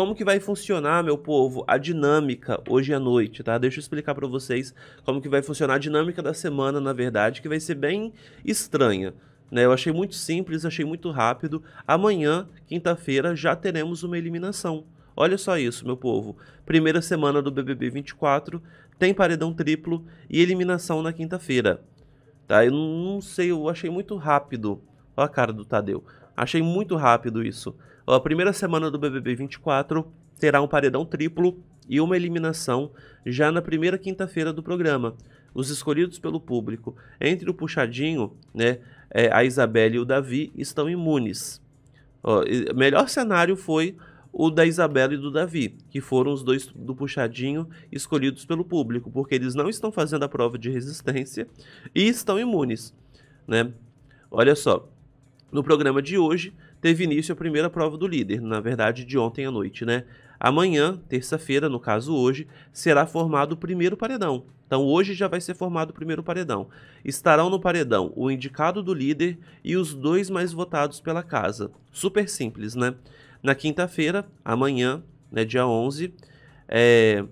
como que vai funcionar, meu povo, a dinâmica hoje à noite, tá? Deixa eu explicar para vocês como que vai funcionar a dinâmica da semana, na verdade, que vai ser bem estranha. Né? Eu achei muito simples, achei muito rápido. Amanhã, quinta-feira, já teremos uma eliminação. Olha só isso, meu povo. Primeira semana do BBB 24, tem paredão triplo e eliminação na quinta-feira. Tá? Eu não sei, eu achei muito rápido. Olha a cara do Tadeu. Achei muito rápido isso. A primeira semana do BBB 24 terá um paredão triplo e uma eliminação já na primeira quinta-feira do programa. Os escolhidos pelo público entre o puxadinho, né, é, a Isabelle e o Davi estão imunes. O melhor cenário foi o da Isabela e do Davi, que foram os dois do puxadinho escolhidos pelo público, porque eles não estão fazendo a prova de resistência e estão imunes, né? Olha só, no programa de hoje, teve início a primeira prova do líder, na verdade de ontem à noite, né? Amanhã, terça-feira, no caso hoje, será formado o primeiro paredão. Então hoje já vai ser formado o primeiro paredão. Estarão no paredão o indicado do líder e os dois mais votados pela casa. Super simples, né? Na quinta-feira, amanhã, né, dia 11, é,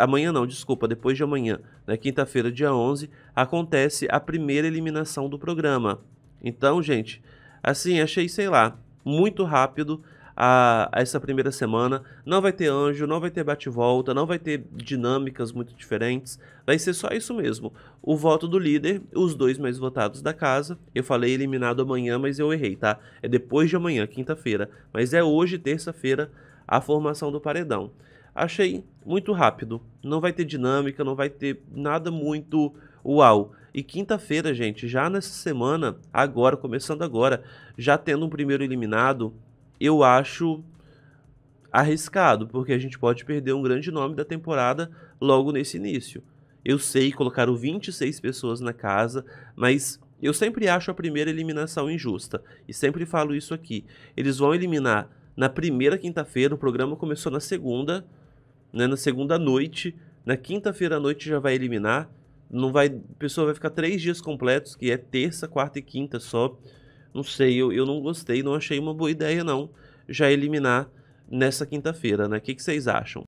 amanhã não, desculpa, depois de amanhã, né, quinta-feira, dia 11, acontece a primeira eliminação do programa. Então, gente, Assim, achei, sei lá, muito rápido a, a essa primeira semana. Não vai ter anjo, não vai ter bate-volta, não vai ter dinâmicas muito diferentes. Vai ser só isso mesmo. O voto do líder, os dois mais votados da casa. Eu falei eliminado amanhã, mas eu errei, tá? É depois de amanhã, quinta-feira. Mas é hoje, terça-feira, a formação do paredão. Achei muito rápido. Não vai ter dinâmica, não vai ter nada muito uau. E quinta-feira, gente, já nessa semana, agora, começando agora, já tendo um primeiro eliminado, eu acho arriscado, porque a gente pode perder um grande nome da temporada logo nesse início. Eu sei, colocaram 26 pessoas na casa, mas eu sempre acho a primeira eliminação injusta. E sempre falo isso aqui. Eles vão eliminar na primeira quinta-feira, o programa começou na segunda, né, na segunda noite. Na quinta-feira à noite já vai eliminar. Não vai, a pessoa vai ficar três dias completos, que é terça, quarta e quinta só. Não sei, eu, eu não gostei, não achei uma boa ideia não, já eliminar nessa quinta-feira, né? O que, que vocês acham?